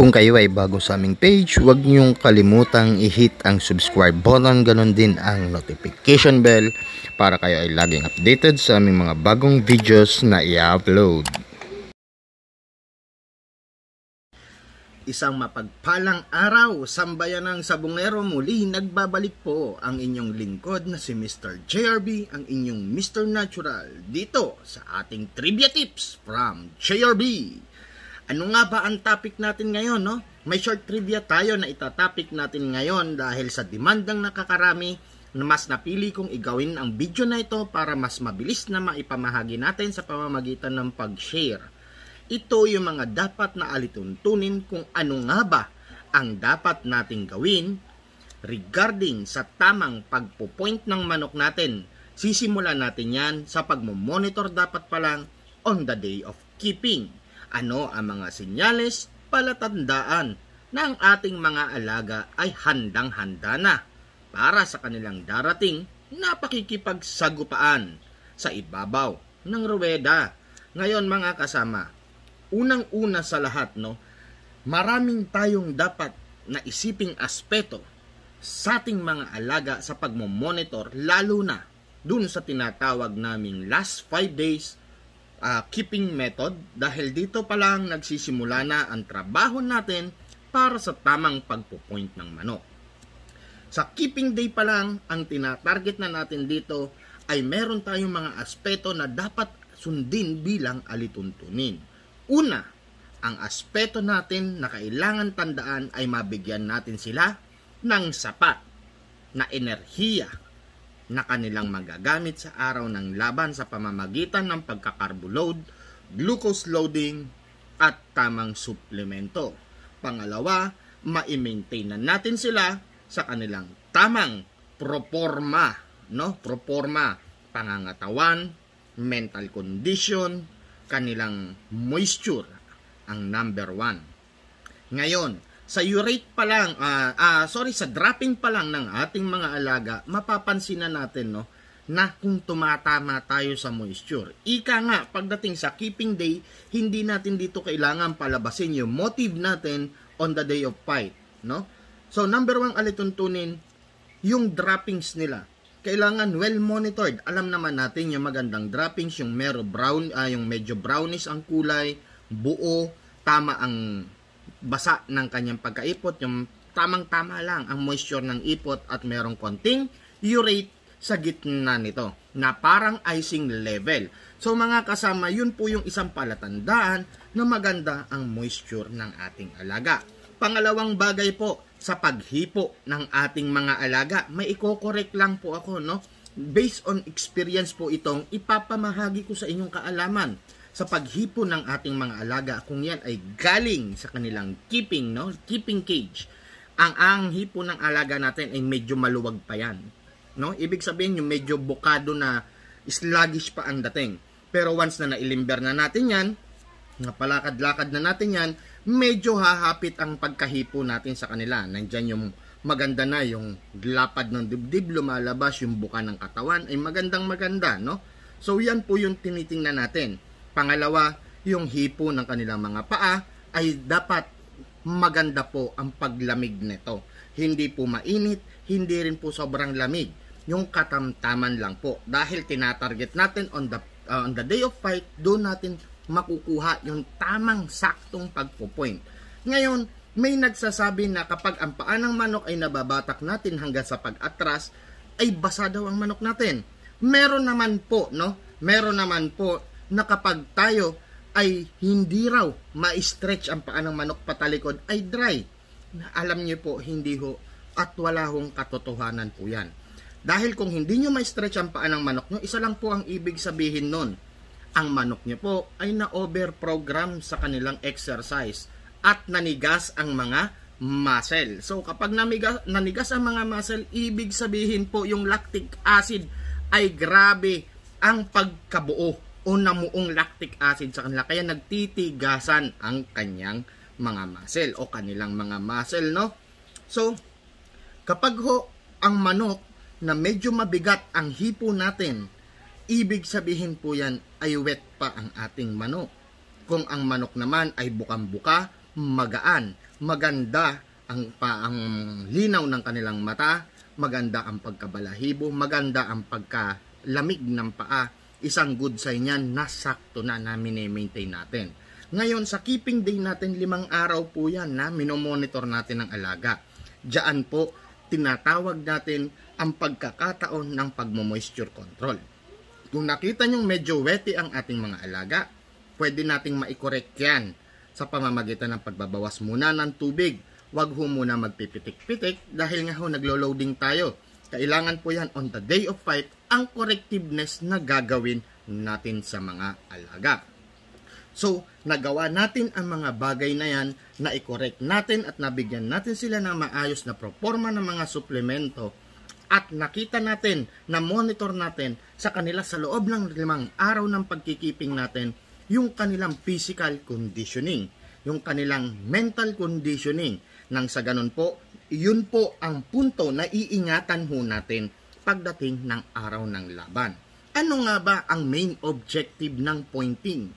Kung kayo ay bago sa aming page, huwag niyong kalimutang i-hit ang subscribe button, ganun din ang notification bell para kayo ay laging updated sa aming mga bagong videos na i-upload. Isang mapagpalang araw, sambayan ng sabungero muli, nagbabalik po ang inyong lingkod na si Mr. JRB, ang inyong Mr. Natural, dito sa ating trivia tips from JRB. Ano nga ba ang topic natin ngayon, no? May short trivia tayo na itatopic natin ngayon dahil sa demandang nakakarami na mas napili kong igawin ang video na ito para mas mabilis na maipamahagi natin sa pamamagitan ng pag-share. Ito yung mga dapat na alituntunin kung ano nga ba ang dapat nating gawin regarding sa tamang pagpo-point ng manok natin. Sisimulan natin yan sa pagmo-monitor dapat pa lang on the day of keeping. Ano ang mga sinyales, palatandaan na ang ating mga alaga ay handang-handa na para sa kanilang darating na pakikipagsagupaan sa ibabaw ng ruweda. Ngayon mga kasama, unang-una sa lahat no, maraming tayong dapat na isiping aspeto sa ating mga alaga sa pagmomonitor lalo na dun sa tinatawag naming last 5 days uh, keeping method dahil dito pa lang nagsisimula na ang trabaho natin para sa tamang pagpo-point ng manok. Sa keeping day pa lang, ang tinatarget na natin dito ay meron tayong mga aspeto na dapat sundin bilang alituntunin. Una, ang aspeto natin na kailangan tandaan ay mabigyan natin sila ng sapat na enerhiya na kanilang magagamit sa araw ng laban sa pamamagitan ng pagkakarboload, glucose loading, at tamang suplemento. Pangalawa, ma-maintain natin sila sa kanilang tamang proforma, no? proforma, pangangatawan, mental condition, kanilang moisture ang number one. Ngayon, sa urate pa lang, uh, uh, sorry, sa dropping pa lang ng ating mga alaga, mapapansin na natin no, na kung tumatama tayo sa moisture. Ika nga, pagdating sa keeping day, hindi natin dito kailangan palabasin yung motive natin on the day of fight. No? So, number one alituntunin, yung droppings nila. Kailangan well monitored. Alam naman natin yung magandang droppings, yung mero brown, uh, yung medyo brownish ang kulay, buo, tama ang basa ng kanyang pagkaipot, yung tamang-tama lang ang moisture ng ipot at merong konting urate sa gitna nito na parang icing level. So mga kasama, yun po yung isang palatandaan na maganda ang moisture ng ating alaga. Pangalawang bagay po, sa paghipo ng ating mga alaga, may ikokorek lang po ako, no? Based on experience po itong ipapamahagi ko sa inyong kaalaman sa paghipo ng ating mga alaga kung yan ay galing sa kanilang keeping, no? keeping cage. Ang, ang hipo ng alaga natin ay medyo maluwag pa yan. No? Ibig sabihin yung medyo bukado na sluggish pa ang dating. Pero once na nailimber na natin yan, napalakad-lakad na natin yan, medyo hahapit ang pagkahipo natin sa kanila. nandiyan yung maganda na yung lapad ng dibdib lumalabas yung buka ng katawan ay magandang maganda no so yan po yung tinitingnan natin Pangalawa, yung hipo ng kanilang mga paa ay dapat maganda po ang paglamig nito. Hindi po mainit, hindi rin po sobrang lamig. Yung katamtaman lang po. Dahil tinatarget natin on the, uh, on the day of fight, doon natin makukuha yung tamang saktong pagpo-point. Ngayon, may nagsasabi na kapag ang paa ng manok ay nababatak natin hanggang sa pag-atras, ay basa daw ang manok natin. Meron naman po, no? Meron naman po na kapag tayo ay hindi raw ma-stretch ang paa ng manok patalikod ay dry. Alam niyo po, hindi ho at wala hong katotohanan po yan. Dahil kung hindi nyo ma-stretch ang paa ng manok nyo, isa lang po ang ibig sabihin nun. Ang manok nyo po ay na overprogram sa kanilang exercise at nanigas ang mga muscle. So kapag namigas, nanigas ang mga muscle, ibig sabihin po yung lactic acid ay grabe ang pagkabuo o namuong lactic acid sa kanila kaya nagtitigasan ang kanyang mga muscle o kanilang mga muscle no so kapag ho ang manok na medyo mabigat ang hipo natin ibig sabihin po yan ay wet pa ang ating manok kung ang manok naman ay bukang-buka magaan maganda ang pa ang linaw ng kanilang mata maganda ang pagkabalahibo maganda ang pagkalamig ng paa isang good sign yan na sakto na na mini-maintain natin. Ngayon, sa keeping day natin, limang araw po yan na minomonitor natin ang alaga. Diyan po, tinatawag natin ang pagkakataon ng pagmomoisture control. Kung nakita nyong medyo wetty ang ating mga alaga, pwede nating maikorek yan sa pamamagitan ng pagbabawas muna ng tubig. Huwag ho muna magpipitik-pitik dahil nga ho naglo-loading tayo. Kailangan po yan on the day of fight ang correctiveness na gagawin natin sa mga alaga. So, nagawa natin ang mga bagay na yan na i-correct natin at nabigyan natin sila ng maayos na proforma ng mga suplemento at nakita natin na monitor natin sa kanila sa loob ng limang araw ng pagkikiping natin yung kanilang physical conditioning, yung kanilang mental conditioning. Nang sa ganun po, yun po ang punto na iingatan ho natin pagdating ng araw ng laban. Ano nga ba ang main objective ng pointing?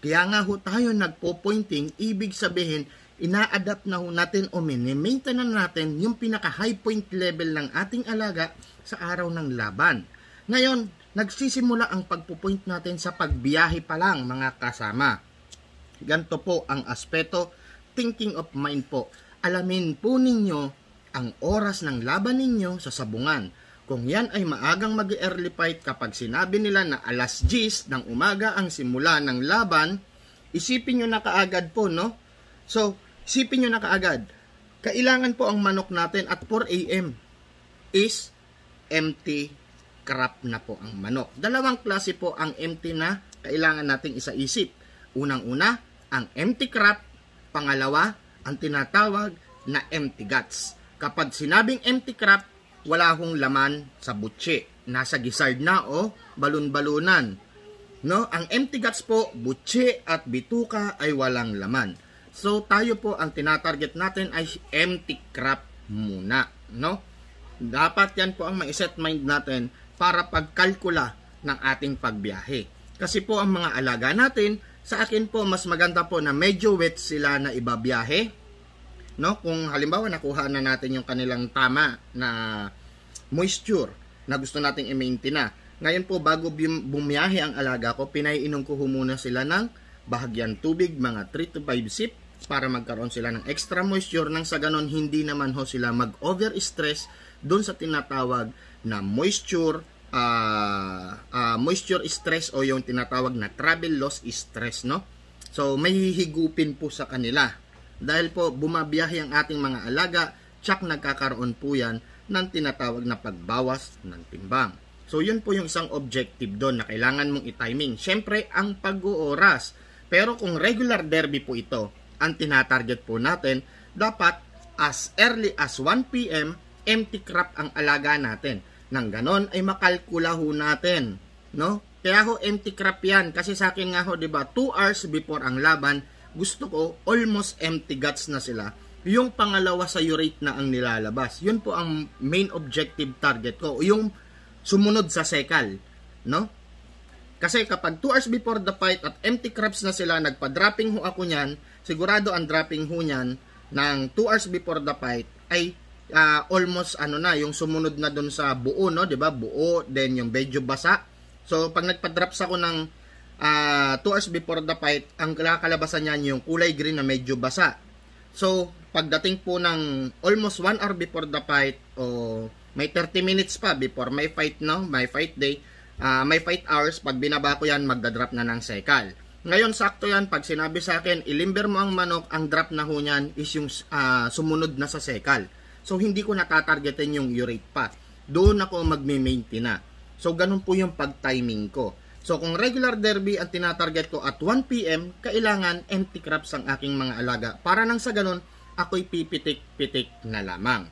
Kaya nga ho tayo nagpo-pointing, ibig sabihin, ina-adapt na ho natin o minimaintain na natin yung pinaka-high point level ng ating alaga sa araw ng laban. Ngayon, nagsisimula ang pagpo-point natin sa pagbiyahe pa lang mga kasama. Ganto po ang aspeto, thinking of mind po. Alamin po ninyo ang oras ng laban ninyo sa sabungan kung yan ay maagang mag early fight kapag sinabi nila na alas 10 ng umaga ang simula ng laban, isipin nyo na kaagad po, no? So, isipin nyo na kaagad. Kailangan po ang manok natin at 4 a.m. is empty crap na po ang manok. Dalawang klase po ang empty na kailangan nating isaisip. Unang-una, ang empty crap. Pangalawa, ang tinatawag na empty guts. Kapag sinabing empty crap, wala akong laman sa butche. Nasa gisard na o oh, balon-balunan. No? Ang empty guts po, butche at bituka ay walang laman. So tayo po ang tinatarget natin ay empty crap muna, no? Dapat 'yan po ang mai-set mind natin para pagkalkula ng ating pagbiyahe. Kasi po ang mga alaga natin, sa akin po mas maganda po na medyo wet sila na ibabiyahe no? Kung halimbawa nakuha na natin yung kanilang tama na moisture na gusto nating i-maintain na. Ngayon po bago bumiyahe ang alaga ko, pinaiinom ko muna sila ng bahagyan tubig, mga 3 to 5 sip para magkaroon sila ng extra moisture nang sa ganon hindi naman ho sila mag-over-stress doon sa tinatawag na moisture uh, uh, moisture stress o yung tinatawag na travel loss stress no so may hihigupin po sa kanila dahil po bumabiyahe ang ating mga alaga tsak nagkakaroon po yan ng tinatawag na pagbawas ng timbang. So yun po yung isang objective doon na kailangan mong i-timing. Siyempre ang pag-ooras. Pero kung regular derby po ito, ang tinatarget po natin, dapat as early as 1pm, empty crop ang alaga natin. Nang ganon ay makalkula ho natin. No? Kaya ho empty crop yan kasi sa akin nga ho, 'di ba? 2 hours before ang laban, gusto ko almost empty guts na sila yung pangalawa sa urate na ang nilalabas yun po ang main objective target ko yung sumunod sa sekal no kasi kapag 2 hours before the fight at empty crabs na sila nagpa-dropping ho ako niyan sigurado ang dropping ho niyan ng 2 hours before the fight ay uh, almost ano na yung sumunod na doon sa buo no 'di ba buo then yung medyo basa so pag nagpa-drops ako ng uh, ah, 2 hours before the fight, ang nakakalabasan niyan yung kulay green na medyo basa. So, pagdating po ng almost 1 hour before the fight, o may 30 minutes pa before my fight, no? My fight day, uh, may fight hours, pag binaba ko yan, magdadrop na ng cycle. Ngayon, sakto yan, pag sinabi sa akin, ilimber mo ang manok, ang drop na ho niyan is yung uh, sumunod na sa sekal. So, hindi ko natatargetin yung urate pa. Doon ako magme-maintain na. So, ganun po yung pag-timing ko. So kung regular derby ang tinatarget ko at 1pm, kailangan empty crops ang aking mga alaga para nang sa ganun ako'y pipitik-pitik na lamang.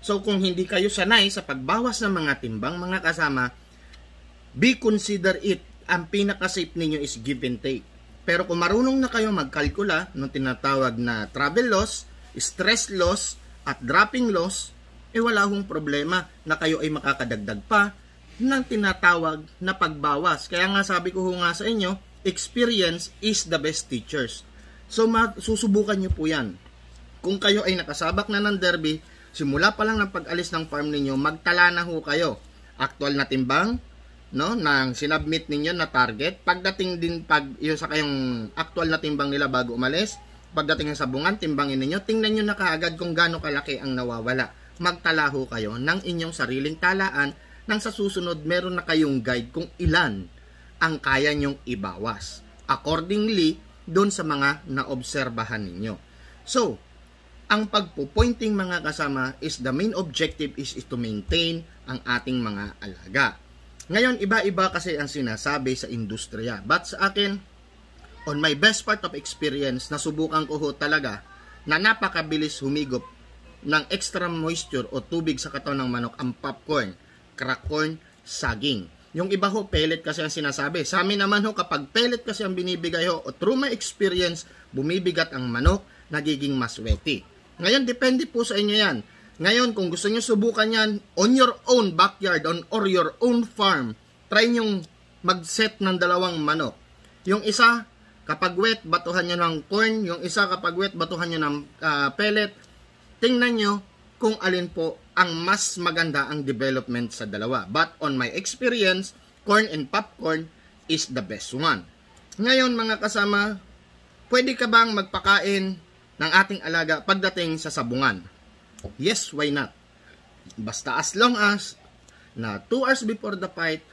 So kung hindi kayo sanay sa pagbawas ng mga timbang mga kasama, be consider it. Ang pinaka-safe ninyo is give and take. Pero kung marunong na kayo magkalkula ng tinatawag na travel loss, stress loss, at dropping loss, eh wala hong problema na kayo ay makakadagdag pa ng tinatawag na pagbawas. Kaya nga sabi ko nga sa inyo, experience is the best teachers. So susubukan nyo po yan. Kung kayo ay nakasabak na ng derby, simula pa lang ng pag-alis ng farm ninyo, magtala na ho kayo. Actual na timbang, no, nang sinubmit ninyo na target. Pagdating din pag yung sa kayong actual na timbang nila bago umalis, pagdating sa bungan, timbangin ninyo, tingnan niyo na kaagad kung gaano kalaki ang nawawala. Magtala ho kayo ng inyong sariling talaan nang sa susunod meron na kayong guide kung ilan ang kaya nyong ibawas accordingly doon sa mga naobserbahan ninyo. So, ang pagpupointing mga kasama is the main objective is, is to maintain ang ating mga alaga. Ngayon, iba-iba kasi ang sinasabi sa industriya. But sa akin, on my best part of experience, nasubukan ko ho talaga na napakabilis humigop ng extra moisture o tubig sa katawan ng manok ang popcorn crack corn, saging. Yung iba ho, pellet kasi ang sinasabi. Sa amin naman ho, kapag pellet kasi ang binibigay ho, o through my experience, bumibigat ang manok, nagiging mas wetty. Ngayon, depende po sa inyo yan. Ngayon, kung gusto nyo subukan yan, on your own backyard on, or your own farm, try nyong mag-set ng dalawang manok. Yung isa, kapag wet, batuhan nyo ng corn. Yung isa, kapag wet, batuhan nyo ng uh, pellet. Tingnan nyo kung alin po ang mas maganda ang development sa dalawa. But on my experience, corn and popcorn is the best one. Ngayon mga kasama, pwede ka bang magpakain ng ating alaga pagdating sa sabungan? Yes, why not? Basta as long as na 2 hours before the fight,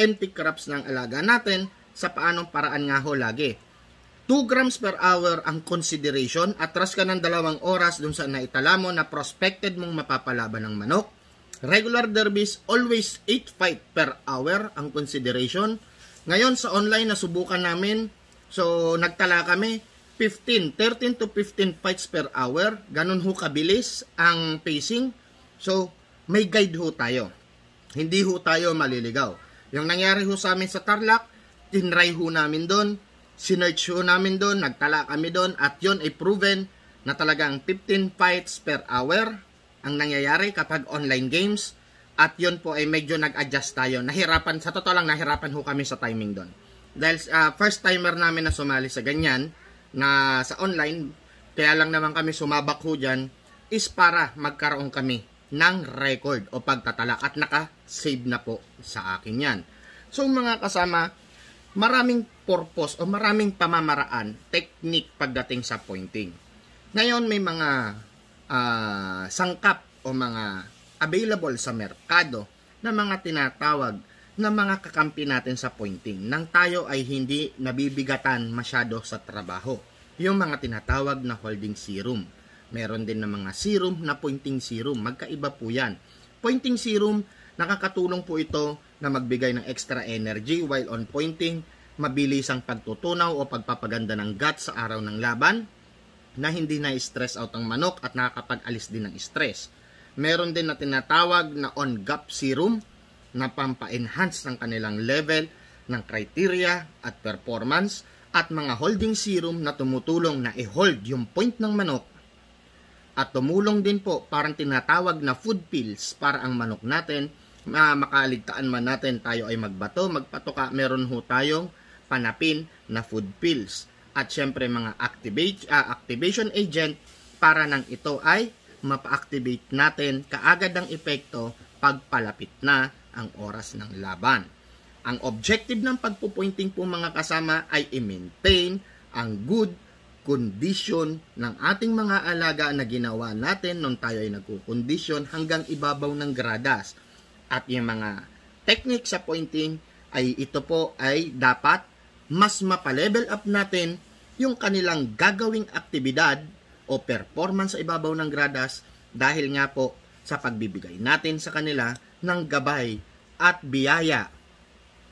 empty crops ng alaga natin sa paanong paraan nga ho lagi 2 grams per hour ang consideration. Atras ka ng dalawang oras dun sa naitala mo na prospected mong mapapalaban ng manok. Regular derbies, always 8 fight per hour ang consideration. Ngayon sa online, na subukan namin. So, nagtala kami. 15, 13 to 15 fights per hour. Ganun ho kabilis ang pacing. So, may guide ho tayo. Hindi ho tayo maliligaw. Yung nangyari ho sa amin sa Tarlac, tinry ho namin doon sinerch namin doon, nagtala kami doon at yon ay proven na talagang 15 fights per hour ang nangyayari kapag online games at yon po ay medyo nag-adjust tayo. Nahirapan, sa totoo lang nahirapan ho kami sa timing doon. Dahil uh, first timer namin na sumali sa ganyan na sa online, kaya lang naman kami sumabak ho dyan is para magkaroon kami ng record o pagtatala at naka-save na po sa akin yan. So mga kasama, maraming purpose o maraming pamamaraan, technique pagdating sa pointing. Ngayon may mga uh, sangkap o mga available sa merkado na mga tinatawag na mga kakampi natin sa pointing nang tayo ay hindi nabibigatan masyado sa trabaho. Yung mga tinatawag na holding serum. Meron din ng mga serum na pointing serum. Magkaiba po yan. Pointing serum, nakakatulong po ito na magbigay ng extra energy while on pointing mabilis ang pagtutunaw o pagpapaganda ng gut sa araw ng laban, na hindi na-stress out ang manok at nakakapag-alis din ng stress. Meron din na tinatawag na on-gap serum na pampa-enhance ng kanilang level ng criteria at performance at mga holding serum na tumutulong na i-hold yung point ng manok at tumulong din po parang tinatawag na food pills para ang manok natin makaligtaan man natin tayo ay magbato, magpatoka meron ho tayong panapin na food pills at syempre mga activate, uh, activation agent para nang ito ay mapa-activate natin kaagad ang epekto pagpalapit na ang oras ng laban. Ang objective ng pagpupointing po mga kasama ay i-maintain ang good condition ng ating mga alaga na ginawa natin nung tayo ay nagkukondisyon hanggang ibabaw ng gradas. At yung mga technique sa pointing ay ito po ay dapat mas mapalevel up natin yung kanilang gagawing aktibidad o performance sa ibabaw ng gradas dahil nga po sa pagbibigay natin sa kanila ng gabay at biyaya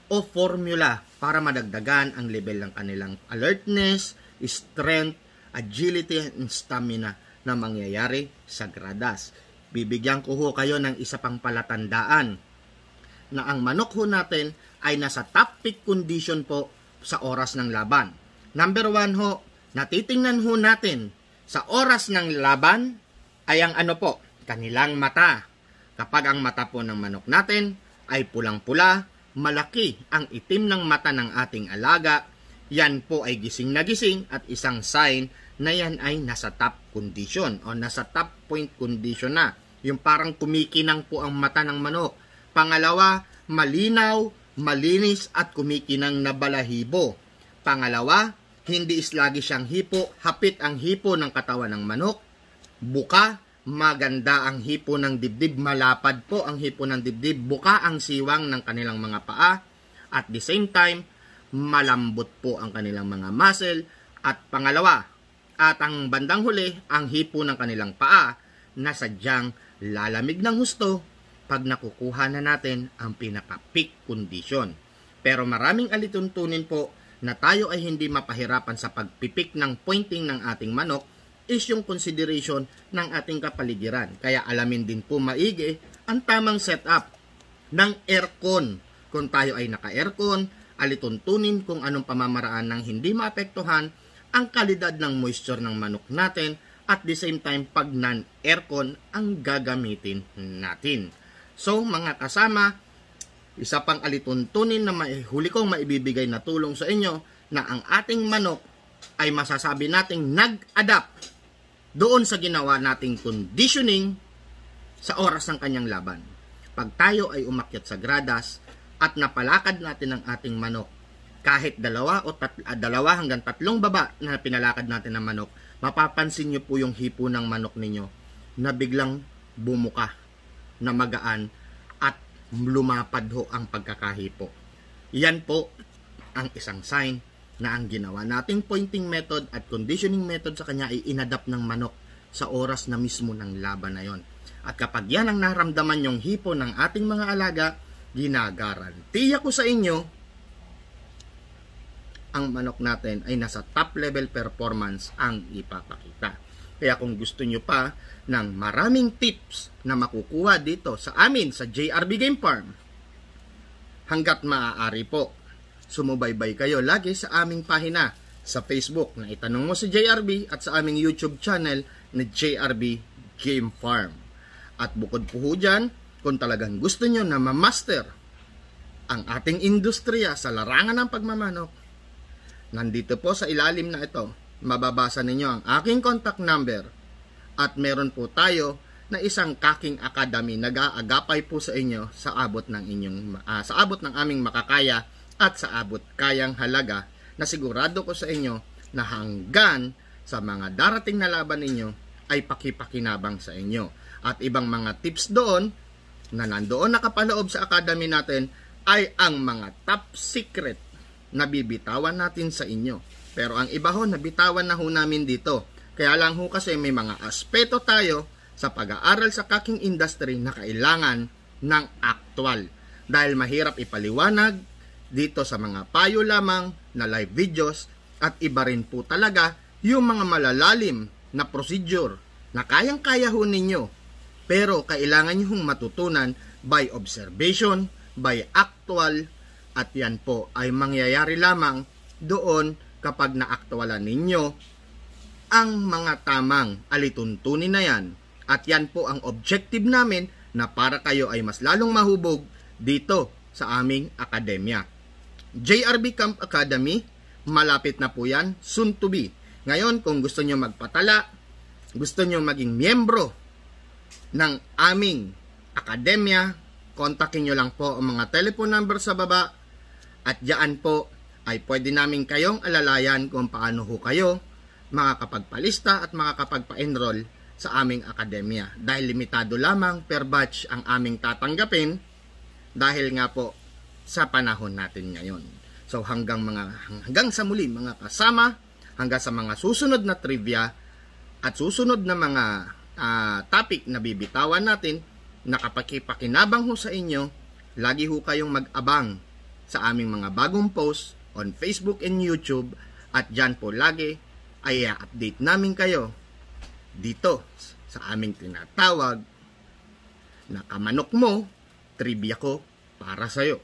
o formula para madagdagan ang level ng kanilang alertness, strength, agility, and stamina na mangyayari sa gradas. Bibigyan ko ho kayo ng isa pang palatandaan na ang manok ho natin ay nasa top peak condition po sa oras ng laban. Number one ho, natitingnan ho natin sa oras ng laban ay ang ano po, kanilang mata. Kapag ang mata po ng manok natin ay pulang-pula, malaki ang itim ng mata ng ating alaga, yan po ay gising na gising at isang sign na yan ay nasa top condition o nasa top point condition na. Yung parang kumikinang po ang mata ng manok. Pangalawa, malinaw malinis at kumikinang na balahibo. Pangalawa, hindi islagi siyang hipo, hapit ang hipo ng katawan ng manok. Buka, maganda ang hipo ng dibdib, malapad po ang hipo ng dibdib, buka ang siwang ng kanilang mga paa. At the same time, malambot po ang kanilang mga muscle. At pangalawa, at ang bandang huli, ang hipo ng kanilang paa na sadyang lalamig ng husto pag nakukuha na natin ang pinaka-peak condition. Pero maraming alituntunin po na tayo ay hindi mapahirapan sa pagpipik ng pointing ng ating manok is yung consideration ng ating kapaligiran. Kaya alamin din po maigi ang tamang setup ng aircon. Kung tayo ay naka-aircon, alituntunin kung anong pamamaraan ng hindi maapektuhan ang kalidad ng moisture ng manok natin at the same time pag non-aircon ang gagamitin natin. So mga kasama, isa pang alituntunin na huli kong maibibigay na tulong sa inyo na ang ating manok ay masasabi nating nag-adapt doon sa ginawa nating conditioning sa oras ng kanyang laban. Pag tayo ay umakyat sa gradas at napalakad natin ang ating manok, kahit dalawa o tat, ah, dalawa hanggang tatlong baba na pinalakad natin ng manok, mapapansin niyo po yung hipo ng manok ninyo na biglang bumuka na magaan at lumapad ho ang pagkakahipo. Yan po ang isang sign na ang ginawa nating pointing method at conditioning method sa kanya ay inadapt ng manok sa oras na mismo ng laban na yon. At kapag yan ang naramdaman yung hipo ng ating mga alaga, ginagarantiya ko sa inyo ang manok natin ay nasa top level performance ang ipapakita. Kaya kung gusto nyo pa ng maraming tips na makukuha dito sa amin sa JRB Game Farm, hanggat maaari po, sumubaybay kayo lagi sa aming pahina sa Facebook na itanong mo si JRB at sa aming YouTube channel na JRB Game Farm. At bukod po ho dyan, kung talagang gusto nyo na mamaster ang ating industriya sa larangan ng pagmamanok, nandito po sa ilalim na ito mababasa ninyo ang aking contact number at meron po tayo na isang kaking academy nag-aagapay po sa inyo sa abot ng inyong uh, sa abot ng aming makakaya at sa abot kayang halaga na sigurado ko sa inyo na hanggan sa mga darating na laban ninyo ay pakipakinabang sa inyo at ibang mga tips doon na nandoon nakapaloob sa academy natin ay ang mga top secret na bibitawan natin sa inyo pero ang iba ho, nabitawan na ho namin dito. Kaya lang ho kasi may mga aspeto tayo sa pag-aaral sa kaking industry na kailangan ng actual. Dahil mahirap ipaliwanag dito sa mga payo lamang na live videos at iba rin po talaga yung mga malalalim na procedure na kayang-kaya ho ninyo. Pero kailangan nyo matutunan by observation, by actual, at yan po ay mangyayari lamang doon kapag naaktualan ninyo ang mga tamang alituntunin na yan. At yan po ang objective namin na para kayo ay mas lalong mahubog dito sa aming akademya. JRB Camp Academy, malapit na po yan, soon to be. Ngayon, kung gusto nyo magpatala, gusto nyo maging miyembro ng aming akademya, kontakin nyo lang po ang mga telephone number sa baba at dyan po ay pwede namin kayong alalayan kung paano ho kayo makakapagpalista at makakapagpa-enroll sa aming akademya dahil limitado lamang per batch ang aming tatanggapin dahil nga po sa panahon natin ngayon. So hanggang mga hanggang sa muli mga kasama, hanggang sa mga susunod na trivia at susunod na mga uh, topic na bibitawan natin, nakapakipakinabang ho sa inyo, lagi ho kayong mag-abang sa aming mga bagong post on Facebook and YouTube at dyan po lagi ay update namin kayo dito sa aming tinatawag na kamanok mo, trivia ko para sa'yo.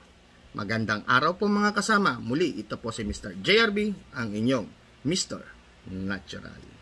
Magandang araw po mga kasama. Muli, ito po si Mr. JRB, ang inyong Mr. Naturally.